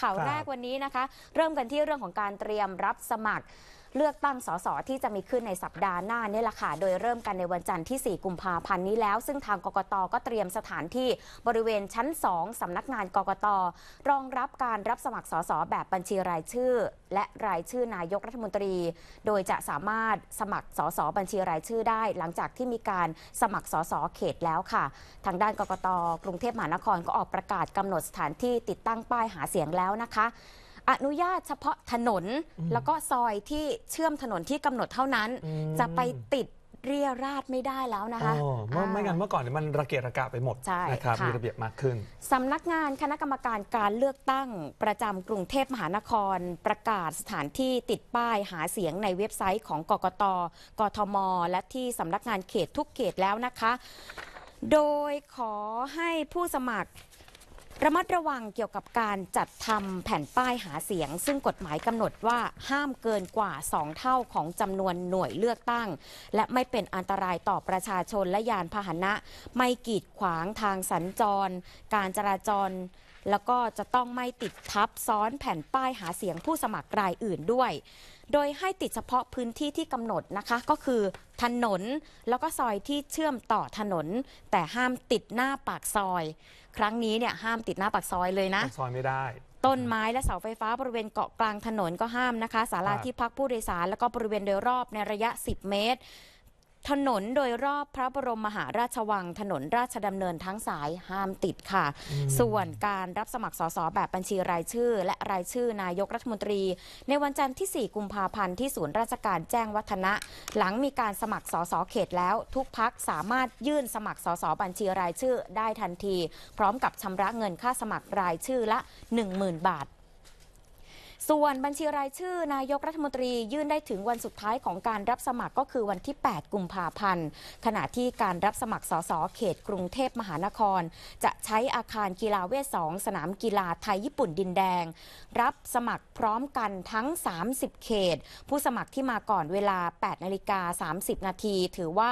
ข่าวแรกวันนี้นะคะ เริ่มกันที่เรื่องของการเตรียมรับสมัครเลือกตั้งสสที่จะมีขึ้นในสัปดาห์หน้านี่แหละค่ะ โดยเริ่มกันในวันจันทร์ที่ 4 กุมภาพันธ์นี้แล้ว ซึ่งทางกกตก็เตรียมสถานที่บริเวณชั้น 2สำนักงานกกตรองรับการรับสมัครสสแบบบัญชีรายชื่อ และรายชื่อนายกรัฐมนตรี โดยจะสามารถสมัครสสบัญชีรายชื่อได้ หลังจากที่มีการสมัครสสเขตแล้วค่ะ ทางด้านกกตกรุงเทพมหานครก็ออกประกาศกำหนดสถานที่ติดตั้งป้ายหาเสียงแล้วนะคะอนุญาตเฉพาะถนนแล้วก็ซอยที่เชื่อมถนนที่กำหนดเท่านั้น จะไปติดเรียราดไม่ได้แล้วนะคะเมื่อไม่งั้นเมื่อก่อนมันระเกะระกะไปหมดนะครับมีระเบียบมากขึ้นสำนักงานคณะกรรมการการเลือกตั้งประจำกรุงเทพมหานคร ประกาศสถานที่ติดป้ายหาเสียงในเว็บไซต์ของกกต กทม และที่สำนักงานเขตทุกเขตแล้วนะคะ โดยขอให้ผู้สมัครระมัดระวังเกี่ยวกับการจัดทำแผ่นป้ายหาเสียง ซึ่งกฎหมายกำหนดว่าห้ามเกินกว่า2เท่าของจำนวนหน่วยเลือกตั้ง และไม่เป็นอันตรายต่อประชาชนและยานพาหนะ ไม่กีดขวางทางสัญจร การจราจร แล้วก็จะต้องไม่ติดทับซ้อนแผ่นป้ายหาเสียงผู้สมัครรายอื่นด้วยโดยให้ติดเฉพาะพื้นที่ที่กำหนดนะคะ ก็คือถนนแล้วก็ซอยที่เชื่อมต่อถนน แต่ห้ามติดหน้าปากซอยครั้งนี้เนี่ยห้ามติดหน้าปากซอยเลยนะซอยไม่ได้ ต้นไม้และเสาไฟฟ้าบริเวณเกาะกลางถนนก็ห้ามนะคะ สาราที่พักผู้โดยสารแล้วก็บริเวณโดยรอบในระยะ 10 เมตรถนนโดยรอบพระบรมมหาราชวังถนนราชดำเนินทั้งสายห้ามติดค่ะ ส่วนการรับสมัครสสแบบบัญชีรายชื่อและรายชื่อนายกรัฐมนตรี ในวันจันทร์ที่ 4 กุมภาพันธ์ที่ศูนย์ราชการแจ้งวัฒนะ หลังมีการสมัครสสเขตแล้วทุกพักสามารถยื่นสมัครสสบัญชีรายชื่อได้ทันที พร้อมกับชำระเงินค่าสมัครรายชื่อละ10,000 บาทส่วนบัญชีรายชื่อนายกรัฐมนตรียื่นได้ถึงวันสุดท้ายของการรับสมัครก็คือวันที่ 8 กุมภาพันธ์ ขณะที่การรับสมัครสสเขตกรุงเทพมหานคร จะใช้อาคารกีฬาเวทสองสนามกีฬาไทยญี่ปุ่นดินแดง รับสมัครพร้อมกันทั้ง 30 เขต ผู้สมัครที่มาก่อนเวลา 8 นาฬิกา 30 นาที ถือว่า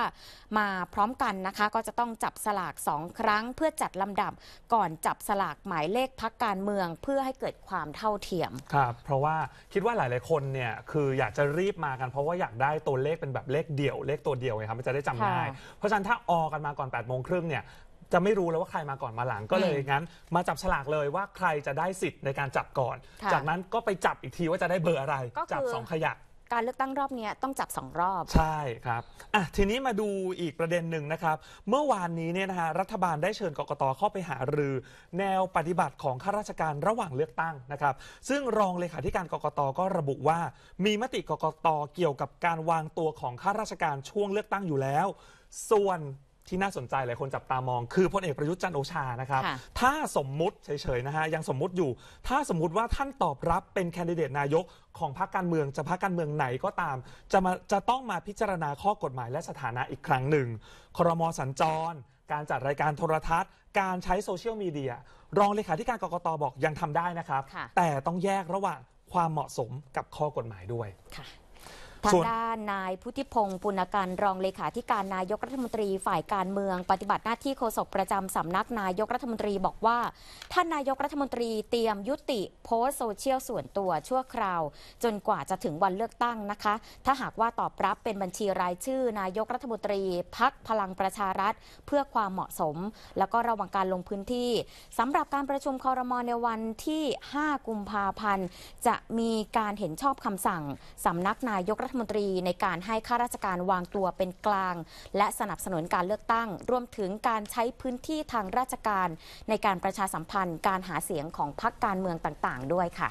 มาพร้อมกันนะคะ ก็จะต้องจับสลาก2ครั้ง เพื่อจัดลำดับก่อนจับสลากหมายเลขพักการเมืองเพื่อให้เกิดความเท่าเทียมครับเพราะว่าคิดว่าหลาย ๆ คนเนี่ยคืออยากจะรีบมากัน เพราะว่าอยากได้ตัวเลขเป็นแบบเลขเดี่ยว เลขตัวเดียวไงครับมันจะได้จำง่ายเพราะฉะนั้นถ้าออกันมาก่อน8ปดโมงครึ่งเนี่ยจะไม่รู้แล้วว่าใครมาก่อนมาหลังก็เลยงั้น มาจับฉลากเลยว่าใครจะได้สิทธิ์ในการจับก่อน จากนั้นก็ไปจับอีกทีว่าจะได้เบอร์อะไร จับสองขยักการเลือกตั้งรอบนี้ต้องจับสองรอบใช่ครับอ่ะทีนี้มาดูอีกประเด็นหนึ่งนะครับ เมื่อวานนี้เนี่ยนะฮะรัฐบาลได้เชิญกกตเข้าไปหารือแนวปฏิบัติของข้าราชการระหว่างเลือกตั้งนะครับ ซึ่งรองเลขาธิการกกตก็ระบุว่า มีมติกกต เกี่ยวกับการวางตัวของข้าราชการช่วงเลือกตั้งอยู่แล้ว ส่วนที่น่าสนใจหลายคนจับตามอง คือพลเอกประยุทธ์จันโอชานะครับ ถ้าสมมุติเฉยๆนะฮะยังสมมุติอยู่ ถ้าสมมุติว่าท่านตอบรับเป็นแคนดิเดตนายกของพรรคการเมือง จะพรรคการเมืองไหนก็ตาม จะมาจะต้องมาพิจารณาข้อกฎหมายและสถานะอีกครั้งหนึ่งคอรมอสัญจร การจัดรายการโทรทัศน์ การใช้โซเชียลมีเดียรองเลขาธิการกรกตบอกยังทำได้นะครับ แต่ต้องแยกระหว่างความเหมาะสมกับข้อกฎหมายด้วยค่ะทางด้านนายพุทธิพงศ์ปุณกันรองเลขาธิการนายกรัฐมนตรีฝ่ายการเมืองปฏิบัติหน้าที่โฆษกประจำสำนักนายกรัฐมนตรีบอกว่าท่านนายกรัฐมนตรีเตรียมยุติโพสต์โซเชียลส่วนตัวชั่วคราวจนกว่าจะถึงวันเลือกตั้งนะคะ ถ้าหากว่าตอบรับเป็นบัญชีรายชื่อ นายกรัฐมนตรีพักพลังประชารัฐเพื่อความเหมาะสม แล้วก็ระวังการลงพื้นที่ สำหรับการประชุมคอรมอในวันที่ 5 กุมภาพันธ์จะมีการเห็นชอบคำสั่ง สำนักนายกรัฐมนตรีในการให้ข้าราชการวางตัวเป็นกลาง และสนับสนุนการเลือกตั้ง รวมถึงการใช้พื้นที่ทางราชการ ในการประชาสัมพันธ์การหาเสียงของพรรคการเมืองต่างๆ ด้วยค่ะ